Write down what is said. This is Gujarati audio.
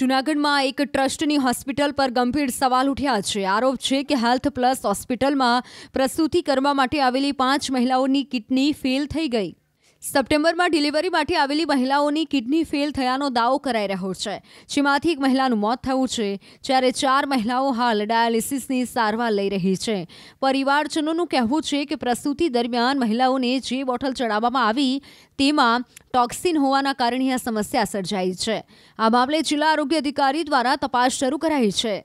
જૂનાગઢમાં એક ટ્રસ્ટની હોસ્પિટલ પર ગંભીર સવાલ ઉઠ્યા છે આરોપ છે કે હેલ્થ પ્લસ હોસ્પિટલમાં પ્રસૂતિ કરવા માટે આવેલી પાંચ મહિલાઓની કિડની ફેલ થઈ ગઈ સપ્ટેમ્બરમાં ડિલિવરી માટે આવેલી મહિલાઓની કિડની ફેલ થયાનો દાવો કરાઈ રહ્યો છે જેમાંથી એક મહિલાનું મોત થયું છે જ્યારે ચાર મહિલાઓ હાલ ડાયાલિસિસની સારવાર લઈ રહી છે પરિવારજનોનું કહેવું છે કે પ્રસૂતિ દરમિયાન મહિલાઓને જે બોટલ ચડાવવામાં આવી તેમાં ટોક્સિન હોવાના કારણે આ સમસ્યા સર્જાઈ છે આ મામલે જિલ્લા આરોગ્ય અધિકારી દ્વારા તપાસ શરૂ કરાઈ છે